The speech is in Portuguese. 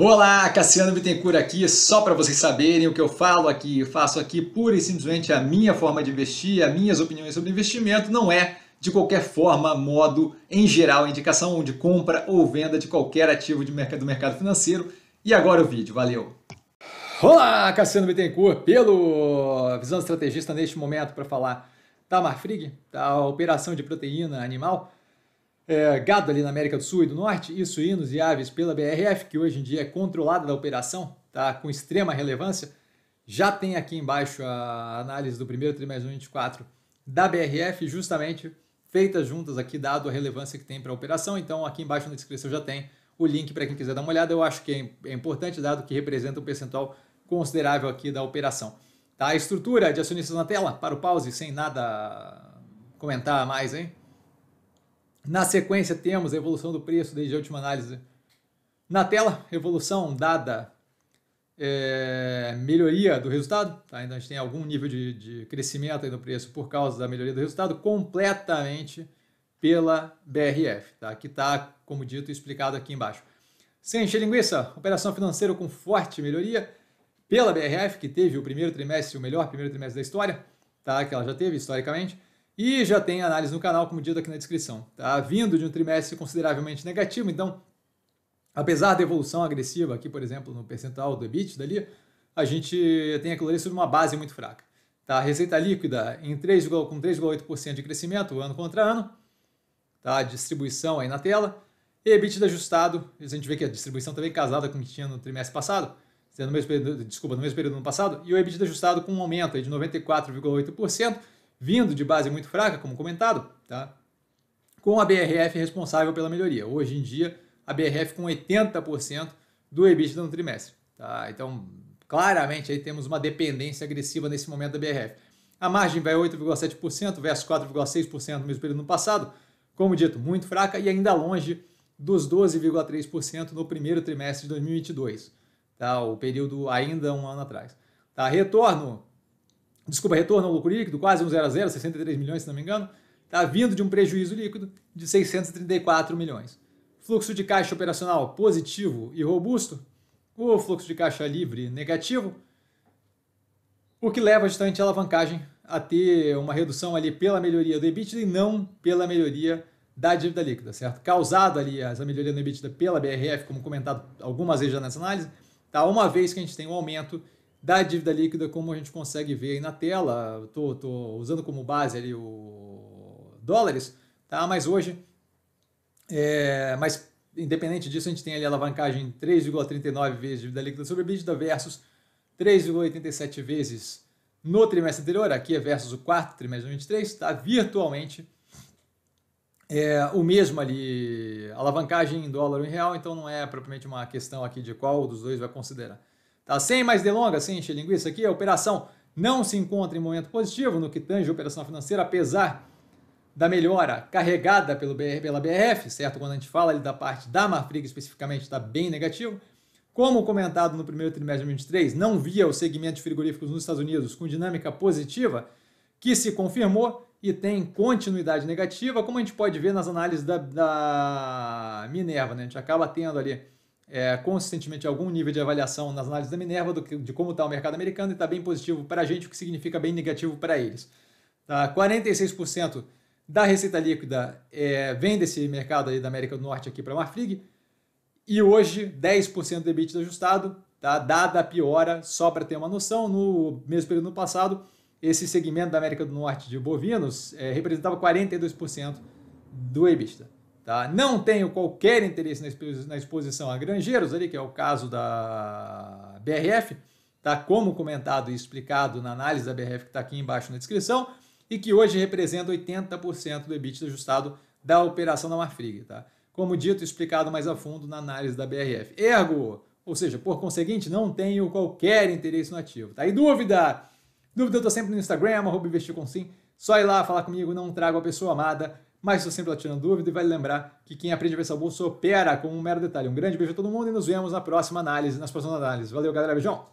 Olá, Cassiano Bittencourt aqui, só para vocês saberem o que eu falo aqui, eu faço aqui pura e simplesmente a minha forma de investir, as minhas opiniões sobre investimento, não é de qualquer forma, modo, em geral, indicação de compra ou venda de qualquer ativo de mercado, do mercado financeiro. E agora o vídeo, valeu! Olá, Cassiano Bittencourt, pelo Visão Estrategista neste momento para falar da Marfrig, da operação de proteína animal, é, gado ali na América do Sul e do Norte, e suínos e aves pela BRF, que hoje em dia é controlada da operação, tá? com extrema relevância. Já tem aqui embaixo a análise do primeiro trimestre de 2024 da BRF, justamente feitas juntas aqui, dado a relevância que tem para a operação. Então, aqui embaixo na descrição já tem o link para quem quiser dar uma olhada. Eu acho que é, é importante, dado que representa um percentual considerável aqui da operação. Tá? A estrutura de acionistas na tela, para o pause, sem nada comentar mais, hein? Na sequência, temos a evolução do preço desde a última análise na tela, evolução dada é, melhoria do resultado, tá? então a gente tem algum nível de, de crescimento aí no preço por causa da melhoria do resultado, completamente pela BRF, tá? que está, como dito, explicado aqui embaixo. Sem encher linguiça, operação financeira com forte melhoria pela BRF, que teve o primeiro trimestre, o melhor primeiro trimestre da história, tá? que ela já teve historicamente, e já tem análise no canal, como dito aqui na descrição. Tá vindo de um trimestre consideravelmente negativo, então, apesar da evolução agressiva aqui, por exemplo, no percentual do EBIT dali, a gente tem aquilo ali sobre uma base muito fraca. Tá? receita líquida em 3, com 3,8% de crescimento ano contra ano. Tá? distribuição aí na tela. E EBITDA ajustado, a gente vê que a distribuição também casada com o que tinha no trimestre passado, no mesmo período, desculpa, no mesmo período do ano passado, e o EBITDA ajustado com um aumento de 94,8%, vindo de base muito fraca, como comentado, tá? com a BRF responsável pela melhoria. Hoje em dia, a BRF com 80% do EBITDA no trimestre. Tá? Então, claramente, aí temos uma dependência agressiva nesse momento da BRF. A margem vai 8,7% versus 4,6% no mesmo período no passado. Como dito, muito fraca e ainda longe dos 12,3% no primeiro trimestre de 2022. Tá? O período ainda um ano atrás. Tá? Retorno desculpa, retorno ao lucro líquido, quase um 0 a 0, 63 milhões, se não me engano, está vindo de um prejuízo líquido de 634 milhões. Fluxo de caixa operacional positivo e robusto, o fluxo de caixa livre negativo, o que leva justamente a alavancagem a ter uma redução ali pela melhoria do EBITDA e não pela melhoria da dívida líquida, certo? Causado ali essa melhoria no EBITDA pela BRF, como comentado algumas vezes já nessa análise, tá? uma vez que a gente tem um aumento da dívida líquida, como a gente consegue ver aí na tela. Estou tô, tô, usando como base ali o dólares, tá? Mas hoje, é, mas independente disso, a gente tem ali a alavancagem 3,39 vezes dívida líquida sobre dívida versus 3,87 vezes no trimestre anterior, aqui é versus o quarto trimestre de 23, está virtualmente é, o mesmo ali, alavancagem em dólar ou em real, então não é propriamente uma questão aqui de qual dos dois vai considerar. Tá? Sem mais delongas, sem encher linguiça aqui, a operação não se encontra em momento positivo no que tange a operação financeira, apesar da melhora carregada pelo BR, pela BRF, certo? Quando a gente fala ali da parte da Marfrig especificamente, está bem negativo. Como comentado no primeiro trimestre de 2023, não via o segmento de frigoríficos nos Estados Unidos com dinâmica positiva, que se confirmou e tem continuidade negativa, como a gente pode ver nas análises da, da Minerva. Né? A gente acaba tendo ali é, consistentemente algum nível de avaliação nas análises da Minerva do, de como está o mercado americano e está bem positivo para a gente, o que significa bem negativo para eles. Tá? 46% da receita líquida é, vem desse mercado aí da América do Norte aqui para a Marfrig. E hoje, 10% do EBITDA ajustado, tá? dada a piora, só para ter uma noção, no mesmo período no passado, esse segmento da América do Norte de bovinos é, representava 42% do EBITDA. Tá? Não tenho qualquer interesse na exposição a granjeiros, ali, que é o caso da BRF, tá? como comentado e explicado na análise da BRF que está aqui embaixo na descrição, e que hoje representa 80% do EBITDA ajustado da operação da Marfrig. Tá? Como dito, explicado mais a fundo na análise da BRF. Ergo, ou seja, por conseguinte, não tenho qualquer interesse no ativo. Tá? E dúvida? Dúvida eu estou sempre no Instagram, arroba investir com sim. Só ir lá falar comigo, não trago a pessoa amada mas estou sempre lá tirando dúvida e vale lembrar que quem aprende a pensar o bolso opera como um mero detalhe. Um grande beijo a todo mundo e nos vemos na próxima análise, nas próximas análises. Valeu, galera. Beijão!